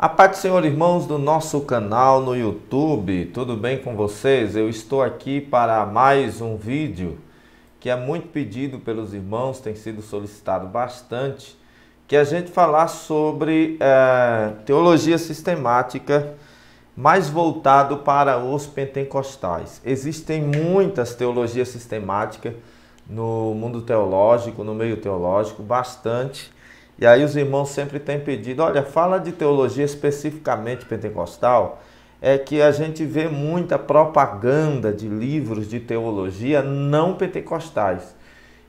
A paz do Senhor, irmãos do nosso canal no YouTube, tudo bem com vocês? Eu estou aqui para mais um vídeo que é muito pedido pelos irmãos, tem sido solicitado bastante, que é a gente falar sobre é, teologia sistemática mais voltado para os pentecostais. Existem muitas teologias sistemáticas no mundo teológico, no meio teológico, bastante. E aí os irmãos sempre têm pedido, olha, fala de teologia especificamente pentecostal, é que a gente vê muita propaganda de livros de teologia não pentecostais.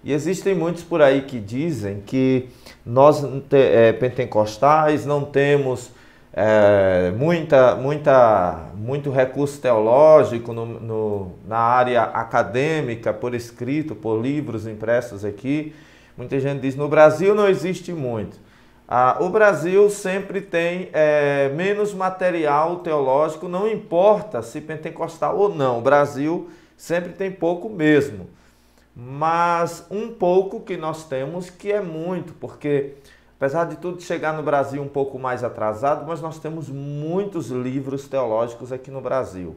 E existem muitos por aí que dizem que nós é, pentecostais não temos é, muita, muita, muito recurso teológico no, no, na área acadêmica, por escrito, por livros impressos aqui. Muita gente diz: no Brasil não existe muito. Ah, o Brasil sempre tem é, menos material teológico, não importa se pentecostal ou não. O Brasil sempre tem pouco mesmo. Mas um pouco que nós temos que é muito, porque apesar de tudo chegar no Brasil um pouco mais atrasado, mas nós temos muitos livros teológicos aqui no Brasil.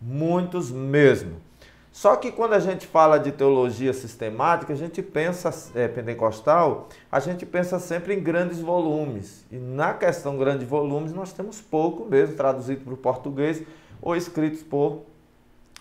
Muitos mesmo. Só que quando a gente fala de teologia sistemática, a gente pensa, é, pentecostal, a gente pensa sempre em grandes volumes. E na questão grandes volumes, nós temos pouco mesmo, traduzido para o português ou escritos por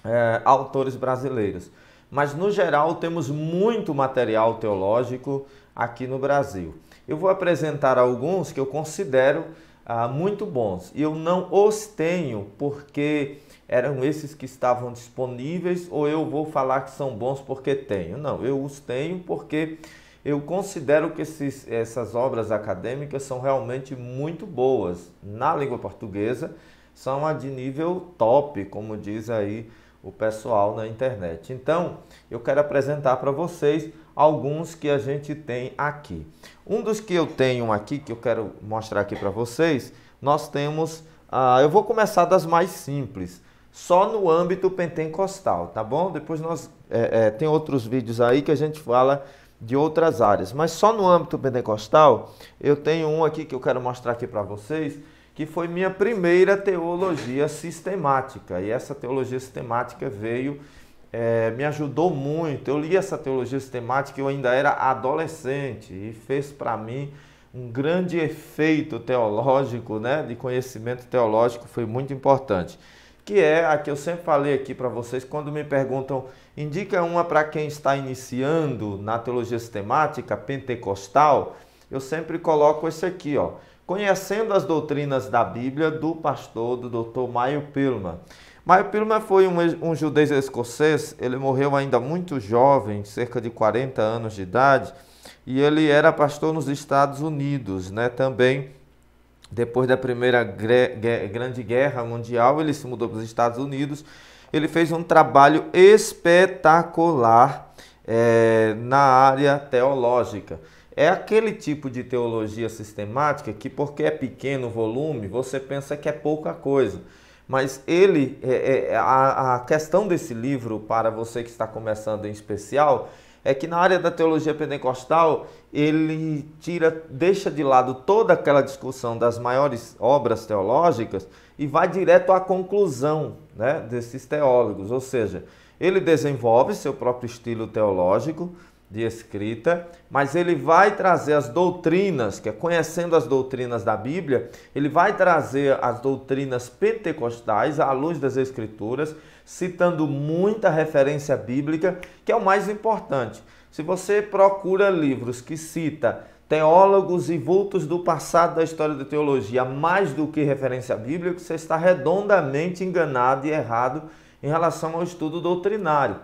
é, autores brasileiros. Mas, no geral, temos muito material teológico aqui no Brasil. Eu vou apresentar alguns que eu considero ah, muito bons. E eu não os tenho porque eram esses que estavam disponíveis ou eu vou falar que são bons porque tenho. Não, eu os tenho porque eu considero que esses, essas obras acadêmicas são realmente muito boas na língua portuguesa, são a de nível top, como diz aí o pessoal na internet. Então, eu quero apresentar para vocês alguns que a gente tem aqui. Um dos que eu tenho aqui, que eu quero mostrar aqui para vocês, nós temos. Ah, eu vou começar das mais simples só no âmbito pentecostal, tá bom? Depois nós é, é, tem outros vídeos aí que a gente fala de outras áreas, mas só no âmbito pentecostal eu tenho um aqui que eu quero mostrar aqui para vocês que foi minha primeira teologia sistemática e essa teologia sistemática veio é, me ajudou muito. Eu li essa teologia sistemática eu ainda era adolescente e fez para mim um grande efeito teológico, né, de conhecimento teológico foi muito importante que é a que eu sempre falei aqui para vocês quando me perguntam, indica uma para quem está iniciando na teologia sistemática pentecostal, eu sempre coloco esse aqui, ó. Conhecendo as doutrinas da Bíblia do pastor, do doutor Maio Pilman. Maio Pilman foi um, um judeu escocês, ele morreu ainda muito jovem, cerca de 40 anos de idade, e ele era pastor nos Estados Unidos, né, também depois da Primeira Grande Guerra Mundial, ele se mudou para os Estados Unidos. Ele fez um trabalho espetacular é, na área teológica. É aquele tipo de teologia sistemática que, porque é pequeno o volume, você pensa que é pouca coisa. Mas ele, é, é, a, a questão desse livro, para você que está começando em especial, é que na área da teologia pentecostal ele tira, deixa de lado toda aquela discussão das maiores obras teológicas e vai direto à conclusão né, desses teólogos, ou seja, ele desenvolve seu próprio estilo teológico de escrita, mas ele vai trazer as doutrinas, que é conhecendo as doutrinas da Bíblia, ele vai trazer as doutrinas pentecostais à luz das Escrituras citando muita referência bíblica, que é o mais importante. Se você procura livros que cita teólogos e vultos do passado da história da teologia mais do que referência bíblica, você está redondamente enganado e errado em relação ao estudo doutrinário.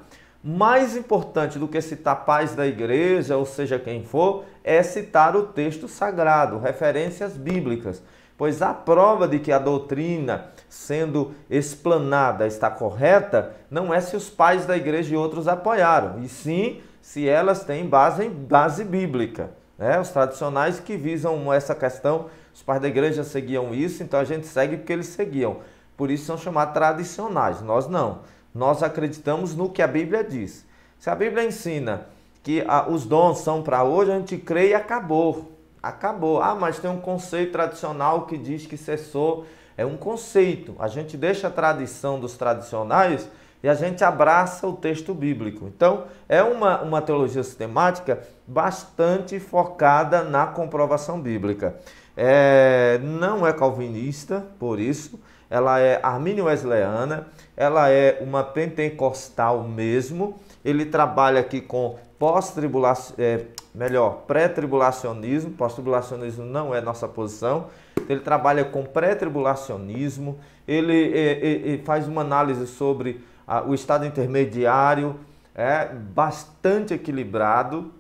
Mais importante do que citar pais da igreja, ou seja, quem for, é citar o texto sagrado, referências bíblicas, pois a prova de que a doutrina sendo explanada está correta, não é se os pais da igreja e outros apoiaram, e sim se elas têm base, base bíblica. Né? Os tradicionais que visam essa questão, os pais da igreja seguiam isso, então a gente segue porque eles seguiam. Por isso são chamados tradicionais, nós não. Nós acreditamos no que a Bíblia diz. Se a Bíblia ensina que os dons são para hoje, a gente crê e acabou. Acabou. Ah, mas tem um conceito tradicional que diz que cessou é um conceito. A gente deixa a tradição dos tradicionais e a gente abraça o texto bíblico. Então, é uma, uma teologia sistemática bastante focada na comprovação bíblica. É, não é calvinista, por isso, ela é armínio-wesleyana, ela é uma pentecostal mesmo. Ele trabalha aqui com pós-tribulação, é, melhor, pré-tribulacionismo. Pós-tribulacionismo não é nossa posição ele trabalha com pré-tribulacionismo, ele, faz uma análise sobre o estado intermediário, é bastante equilibrado,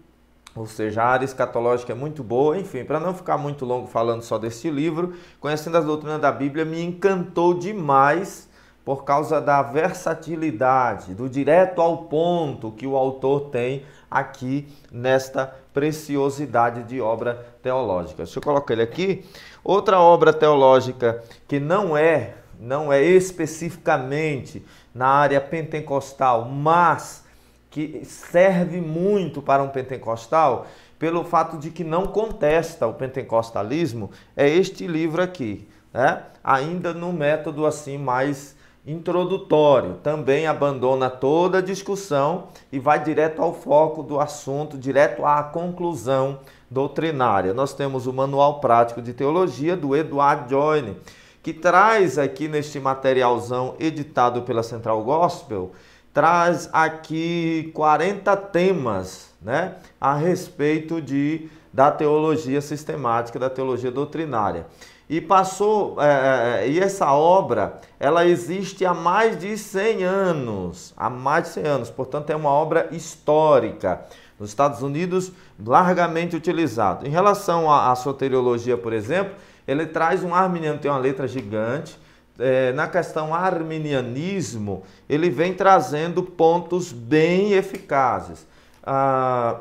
ou seja, a área escatológica é muito boa. Enfim, para não ficar muito longo falando só deste livro, Conhecendo as Doutrinas da Bíblia me encantou demais por causa da versatilidade, do direto ao ponto que o autor tem aqui nesta preciosidade de obra teológica. Deixa eu colocar ele aqui. Outra obra teológica que não é, não é especificamente na área pentecostal, mas que serve muito para um pentecostal, pelo fato de que não contesta o pentecostalismo, é este livro aqui, né? ainda no método assim mais introdutório, também abandona toda a discussão e vai direto ao foco do assunto, direto à conclusão doutrinária. Nós temos o Manual Prático de Teologia do Eduardo Joyne, que traz aqui neste materialzão editado pela Central Gospel, traz aqui 40 temas, né, a respeito de da teologia sistemática, da teologia doutrinária. E passou, é, é, é, e essa obra, ela existe há mais de 100 anos, há mais de 100 anos, portanto é uma obra histórica. Nos Estados Unidos, largamente utilizado. Em relação à, à soteriologia, por exemplo, ele traz um arminiano, tem uma letra gigante, é, na questão arminianismo, ele vem trazendo pontos bem eficazes. Ah,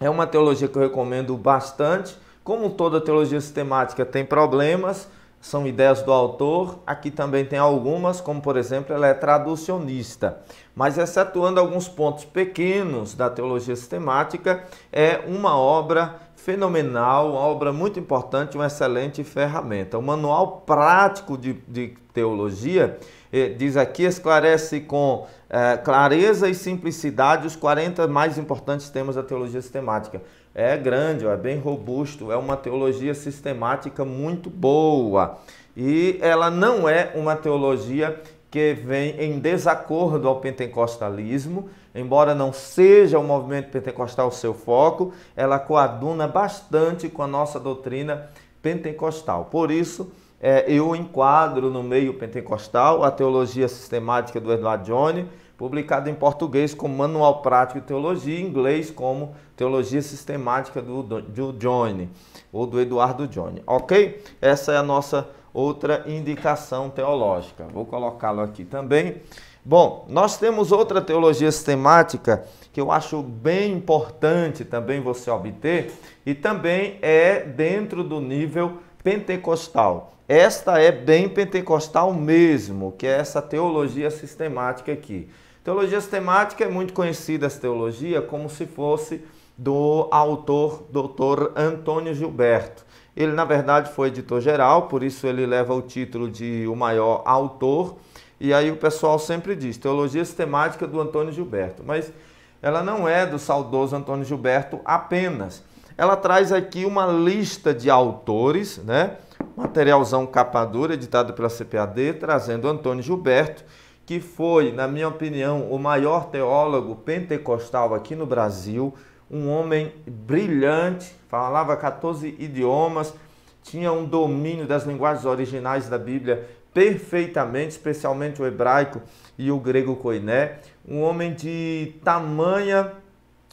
é uma teologia que eu recomendo bastante, como toda teologia sistemática tem problemas, são ideias do autor. Aqui também tem algumas, como por exemplo, ela é traducionista. Mas, excetuando alguns pontos pequenos da teologia sistemática, é uma obra fenomenal, uma obra muito importante, uma excelente ferramenta. O Manual Prático de, de Teologia eh, diz aqui, esclarece com eh, clareza e simplicidade os 40 mais importantes temas da teologia sistemática é grande, é bem robusto, é uma teologia sistemática muito boa. E ela não é uma teologia que vem em desacordo ao pentecostalismo, embora não seja o movimento pentecostal o seu foco, ela coaduna bastante com a nossa doutrina pentecostal. Por isso, é, eu enquadro no meio pentecostal a teologia sistemática do Eduardo Johnny, publicado em português como Manual Prático de Teologia, em inglês como Teologia Sistemática do, do Johnny, ou do Eduardo Johnny, ok? Essa é a nossa outra indicação teológica. Vou colocá-lo aqui também. Bom, nós temos outra teologia sistemática que eu acho bem importante também você obter e também é dentro do nível pentecostal. Esta é bem pentecostal mesmo, que é essa teologia sistemática aqui. Teologia sistemática é muito conhecida essa teologia como se fosse do autor Dr. Antônio Gilberto. Ele, na verdade, foi editor-geral, por isso ele leva o título de o maior autor. E aí o pessoal sempre diz: Teologia Sistemática do Antônio Gilberto. Mas ela não é do saudoso Antônio Gilberto apenas. Ela traz aqui uma lista de autores, né? Materialzão capa dura, editado pela CPAD, trazendo Antônio Gilberto, que foi, na minha opinião, o maior teólogo pentecostal aqui no Brasil um homem brilhante, falava 14 idiomas, tinha um domínio das linguagens originais da Bíblia perfeitamente, especialmente o hebraico e o grego koiné, um homem de tamanha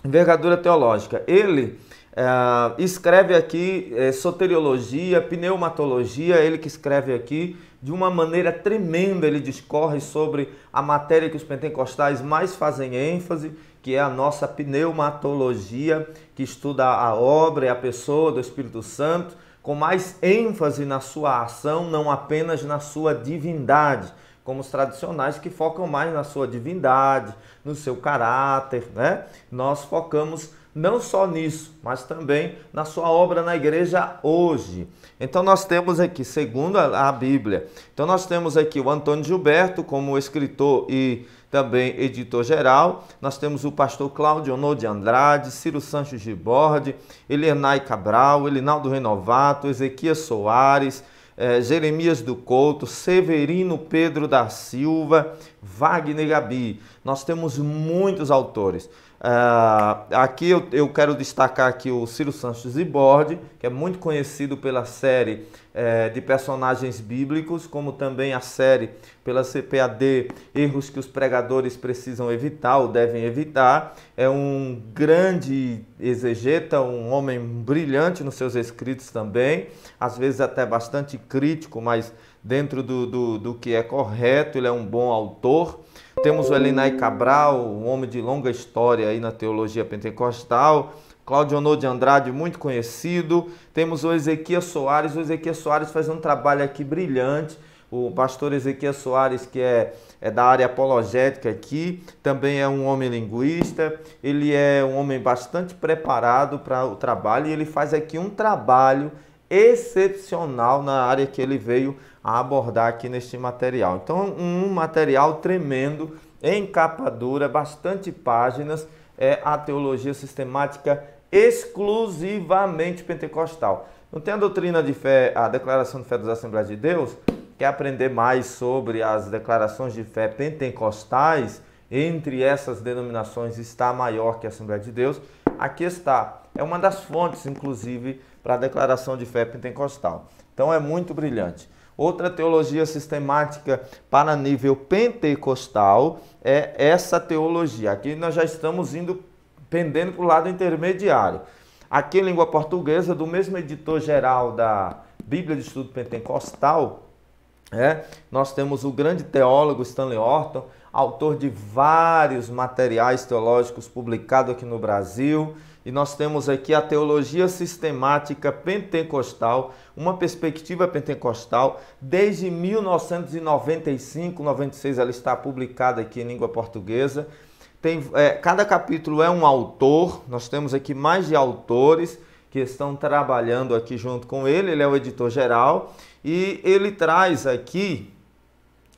envergadura teológica. Ele Uh, escreve aqui eh, soteriologia, pneumatologia, ele que escreve aqui de uma maneira tremenda, ele discorre sobre a matéria que os pentecostais mais fazem ênfase, que é a nossa pneumatologia, que estuda a obra e a pessoa do Espírito Santo, com mais ênfase na sua ação, não apenas na sua divindade, como os tradicionais que focam mais na sua divindade, no seu caráter, né? Nós focamos não só nisso, mas também na sua obra na igreja hoje. Então nós temos aqui, segundo a, Bíblia, então nós temos aqui o Antônio Gilberto como escritor e também editor-geral. Nós temos o pastor Cláudio Honor de Andrade, Ciro Sanches borde, Elenai Cabral, Elinaldo Renovato, Ezequias Soares, eh, Jeremias do Couto, Severino Pedro da Silva, Wagner Gabi. Nós temos muitos autores. Uh, aqui eu, eu, quero destacar aqui o Ciro Santos Zibord, que é muito conhecido pela série eh, de personagens bíblicos, como também a série pela CPAD Erros que os pregadores precisam evitar ou devem evitar. É um grande exegeta, um homem brilhante nos seus escritos também, às vezes até bastante crítico, mas dentro do, do, do que é correto, ele é um bom autor. Temos o Elinai Cabral, um homem de longa história aí na teologia pentecostal. Claudionor de Andrade, muito conhecido. Temos o Ezequias Soares. O Ezequias Soares faz um trabalho aqui brilhante. O pastor Ezequias Soares, que é, é da área apologética aqui, também é um homem linguista. Ele é um homem bastante preparado para o trabalho e ele faz aqui um trabalho excepcional na área que ele veio a abordar aqui neste material. Então, é um material tremendo, em capa dura, bastante páginas, é a teologia sistemática exclusivamente pentecostal. Não tem a doutrina de fé, a declaração de fé dos Assembleias de Deus? Quer aprender mais sobre as declarações de fé pentecostais? Entre essas denominações está maior que a Assembleia de Deus. Aqui está é uma das fontes, inclusive, para a declaração de fé pentecostal. Então é muito brilhante. Outra teologia sistemática para nível pentecostal é essa teologia. Aqui nós já estamos indo pendendo para o lado intermediário. Aqui em língua portuguesa, do mesmo editor geral da Bíblia de Estudo Pentecostal, é, nós temos o grande teólogo Stanley Orton, autor de vários materiais teológicos publicados aqui no Brasil, e nós temos aqui a teologia sistemática pentecostal, uma perspectiva pentecostal. Desde 1995, 96 ela está publicada aqui em língua portuguesa. Tem, é, cada capítulo é um autor, nós temos aqui mais de autores que estão trabalhando aqui junto com ele, ele é o editor-geral e ele traz aqui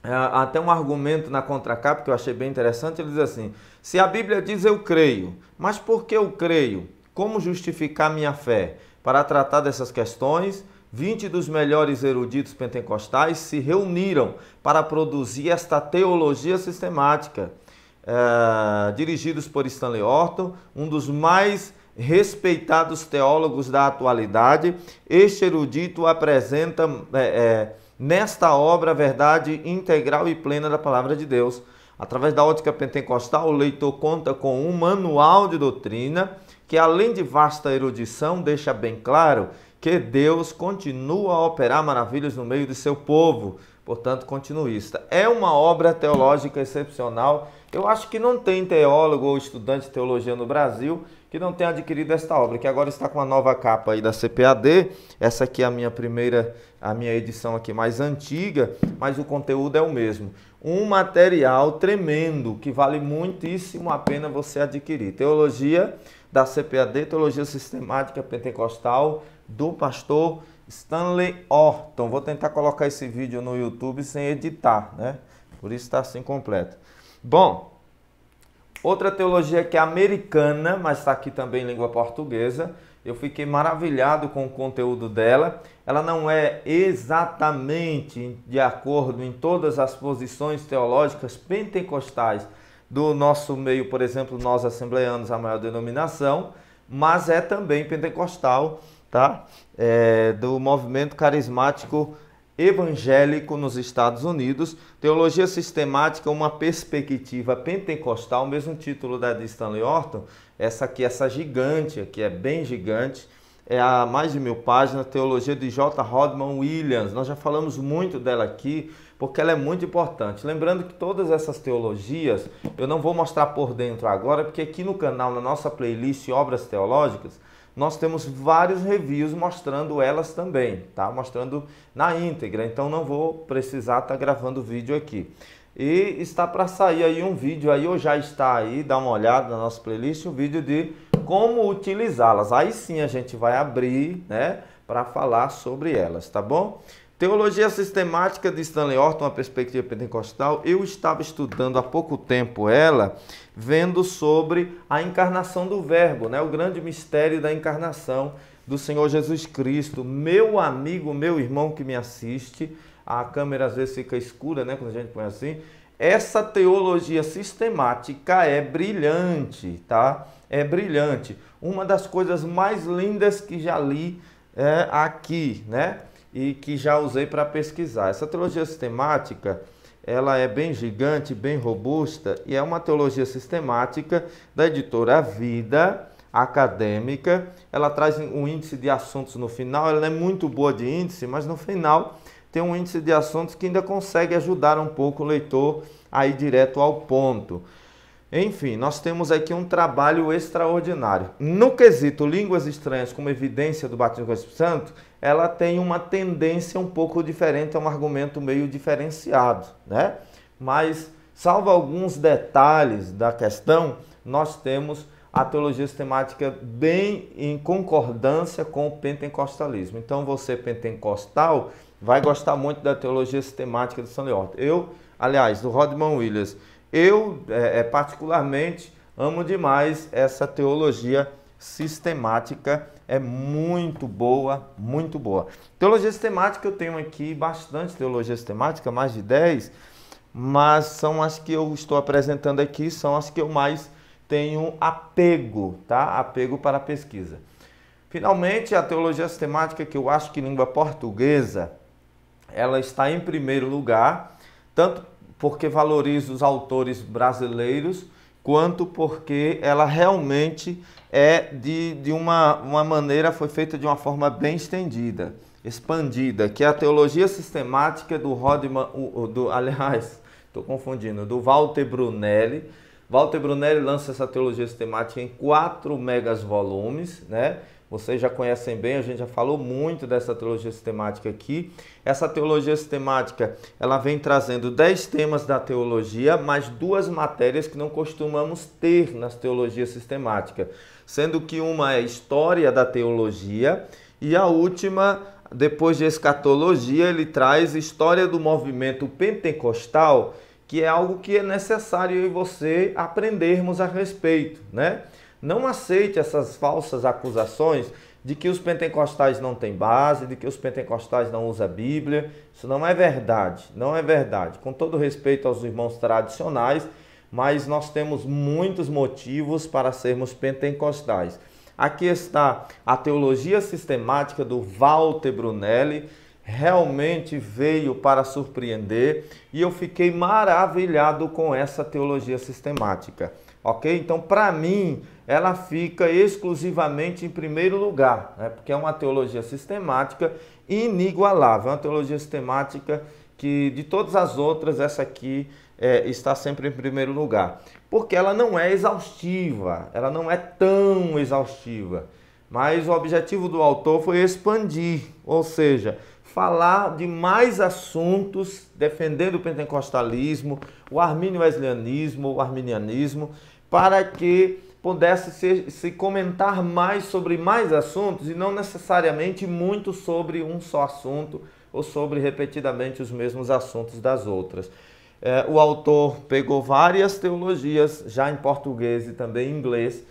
é, até um argumento na contracapa que eu achei bem interessante, ele diz assim: se a Bíblia diz eu creio, mas por que eu creio? Como justificar minha fé? Para tratar dessas questões, 20 dos melhores eruditos pentecostais se reuniram para produzir esta teologia sistemática, é, dirigidos por Stanley Orton, um dos mais respeitados teólogos da atualidade. Este erudito apresenta é, nesta obra a verdade integral e plena da palavra de Deus. Através da ótica pentecostal, o leitor conta com um manual de doutrina que, além de vasta erudição, deixa bem claro que Deus continua a operar maravilhas no meio de seu povo, portanto, continuista. É uma obra teológica excepcional. Eu acho que não tem teólogo ou estudante de teologia no Brasil que não tenha adquirido esta obra, que agora está com a nova capa aí da CPAD. Essa aqui é a minha primeira, a minha edição aqui mais antiga, mas o conteúdo é o mesmo. Um material tremendo que vale muitíssimo a pena você adquirir. Teologia da CPAD, Teologia Sistemática Pentecostal do pastor Stanley Orton. Vou tentar colocar esse vídeo no YouTube sem editar, né? Por isso está assim completo. Bom, Outra teologia que é americana, mas está aqui também em língua portuguesa. Eu fiquei maravilhado com o conteúdo dela. Ela não é exatamente de acordo em todas as posições teológicas pentecostais do nosso meio, por exemplo, nós assembleanos, a maior denominação, mas é também pentecostal, tá? É, do movimento carismático evangélico nos Estados Unidos, Teologia Sistemática, uma perspectiva pentecostal, mesmo título da de Stanley Orton, essa aqui, essa gigante, que é bem gigante, é a mais de mil páginas, Teologia de J. Rodman Williams. Nós já falamos muito dela aqui, porque ela é muito importante. Lembrando que todas essas teologias, eu não vou mostrar por dentro agora, porque aqui no canal, na nossa playlist Obras Teológicas, nós temos vários reviews mostrando elas também, tá? Mostrando na íntegra, então não vou precisar estar tá gravando vídeo aqui. E está para sair aí um vídeo aí, ou já está aí, dá uma olhada na nossa playlist, um vídeo de como utilizá-las. Aí sim a gente vai abrir, né, para falar sobre elas, tá bom? Teologia Sistemática de Stanley Orton, uma perspectiva pentecostal, eu estava estudando há pouco tempo ela, vendo sobre a encarnação do Verbo, né? o grande mistério da encarnação do Senhor Jesus Cristo. Meu amigo, meu irmão que me assiste, a câmera às vezes fica escura, né? Quando a gente põe assim. Essa teologia sistemática é brilhante, tá? É brilhante. Uma das coisas mais lindas que já li é, aqui, né? e que já usei para pesquisar. Essa teologia sistemática ela é bem gigante, bem robusta e é uma teologia sistemática da editora Vida acadêmica. Ela traz um índice de assuntos no final, ela é muito boa de índice, mas no final tem um índice de assuntos que ainda consegue ajudar um pouco o leitor a ir direto ao ponto. Enfim, nós temos aqui um trabalho extraordinário. No quesito línguas estranhas como evidência do batismo com o Espírito Santo, ela tem uma tendência um pouco diferente, é um argumento meio diferenciado, né? Mas, salvo alguns detalhes da questão, nós temos a teologia sistemática bem em concordância com o pentecostalismo. Então, você pentecostal vai gostar muito da teologia sistemática de São Leopoldo. Eu, aliás, do Rodman Williams, eu, é, é, particularmente, amo demais essa teologia sistemática, é muito boa, muito boa. Teologia sistemática, eu tenho aqui bastante teologia sistemática, mais de 10, mas são as que eu estou apresentando aqui, são as que eu mais tenho apego, tá? Apego para a pesquisa. Finalmente, a teologia sistemática, que eu acho que língua portuguesa, ela está em primeiro lugar, tanto porque valoriza os autores brasileiros, quanto porque ela realmente é de, de uma, uma maneira, foi feita de uma forma bem estendida, expandida, que é a teologia sistemática do Rodman, do, aliás, estou confundindo, do Walter Brunelli. Walter Brunelli lança essa teologia sistemática em quatro megas volumes, né? vocês já conhecem bem, a gente já falou muito dessa teologia sistemática aqui. Essa teologia sistemática, ela vem trazendo 10 temas da teologia, mais duas matérias que não costumamos ter nas teologias sistemáticas, sendo que uma é história da teologia e a última, depois de escatologia, ele traz história do movimento pentecostal, que é algo que é necessário eu e você aprendermos a respeito, né? Não aceite essas falsas acusações de que os pentecostais não têm base, de que os pentecostais não usam a Bíblia. Isso não é verdade, não é verdade. Com todo respeito aos irmãos tradicionais, mas nós temos muitos motivos para sermos pentecostais. Aqui está a teologia sistemática do Walter Brunelli, realmente veio para surpreender e eu fiquei maravilhado com essa teologia sistemática ok? Então, para mim, ela fica exclusivamente em primeiro lugar, né? porque é uma teologia sistemática inigualável, é uma teologia sistemática que de todas as outras, essa aqui é, está sempre em primeiro lugar. Porque ela não é exaustiva, ela não é tão exaustiva. Mas o objetivo do autor foi expandir, ou seja, falar de mais assuntos defendendo o pentecostalismo, o arminio-wesleyanismo, o arminianismo, para que pudesse se comentar mais sobre mais assuntos e não necessariamente muito sobre um só assunto ou sobre repetidamente os mesmos assuntos das outras. É, o autor pegou várias teologias, já em português e também em inglês,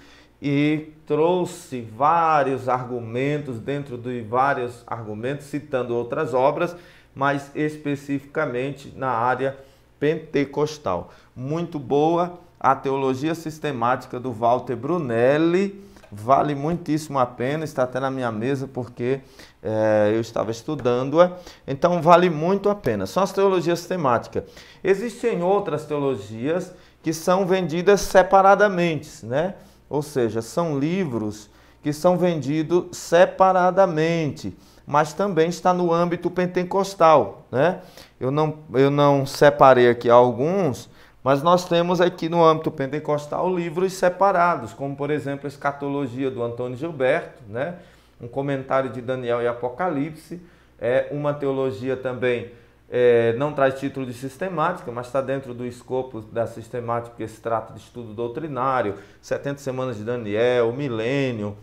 e trouxe vários argumentos dentro de vários argumentos, citando outras obras, mas especificamente na área pentecostal. Muito boa a teologia sistemática do Walter Brunelli. Vale muitíssimo a pena, está até na minha mesa porque é, eu estava estudando-a. Então, vale muito a pena. São as teologias sistemáticas. Existem outras teologias que são vendidas separadamente, né? Ou seja, são livros que são vendidos separadamente, mas também está no âmbito pentecostal, né? Eu não, eu não separei aqui alguns, mas nós temos aqui no âmbito pentecostal livros separados, como por exemplo a Escatologia do Antônio Gilberto, né? um comentário de Daniel e Apocalipse, é uma teologia também é, não traz título de sistemática, mas está dentro do escopo da sistemática porque se trata de estudo doutrinário, 70 semanas de Daniel, milênio,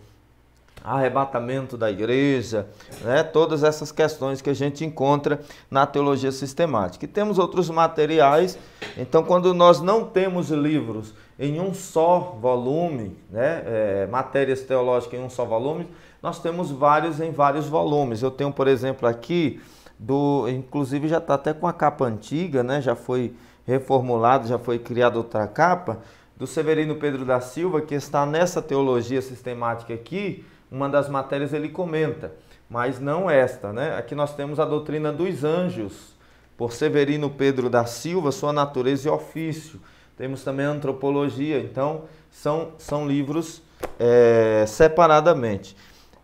arrebatamento da igreja, né? todas essas questões que a gente encontra na teologia sistemática. E temos outros materiais, então quando nós não temos livros em um só volume, né? É, matérias teológicas em um só volume, nós temos vários em vários volumes. Eu tenho, por exemplo, aqui, do, inclusive já está até com a capa antiga, né? já foi reformulado, já foi criada outra capa, do Severino Pedro da Silva, que está nessa teologia sistemática aqui, uma das matérias ele comenta, mas não esta. Né? Aqui nós temos a doutrina dos anjos, por Severino Pedro da Silva, sua natureza e ofício. Temos também a antropologia, então são, são livros é, separadamente.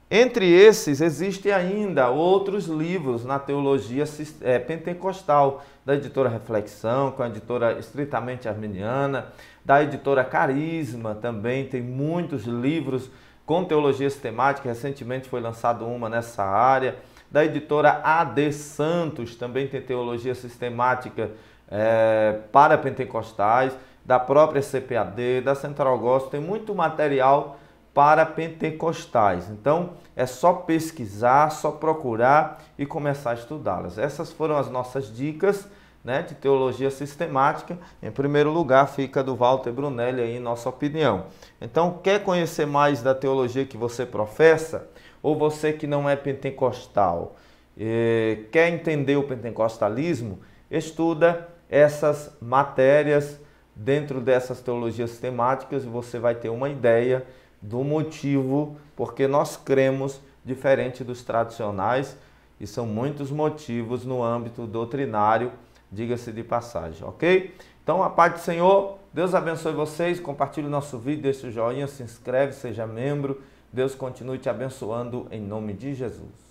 Entre esses, existem ainda outros livros na teologia é, pentecostal, da editora Reflexão, com a editora Estritamente Arminiana, da editora Carisma também, tem muitos livros com teologia sistemática, recentemente foi lançado uma nessa área. Da editora AD Santos, também tem teologia sistemática é, para pentecostais, da própria CPAD, da Central Gosto tem muito material para pentecostais. Então é só pesquisar, só procurar e começar a estudá-las. Essas foram as nossas dicas né, de teologia sistemática. Em primeiro lugar, fica do Walter Brunelli aí, nossa opinião. Então, quer conhecer mais da teologia que você professa? Ou você que não é pentecostal, eh, quer entender o pentecostalismo? Estuda essas matérias dentro dessas teologias sistemáticas e você vai ter uma ideia do motivo porque nós cremos diferente dos tradicionais e são muitos motivos no âmbito doutrinário diga-se de passagem, ok? Então, a paz do Senhor, Deus abençoe vocês, compartilhe o nosso vídeo, deixe o joinha, se inscreve, seja membro. Deus continue te abençoando em nome de Jesus.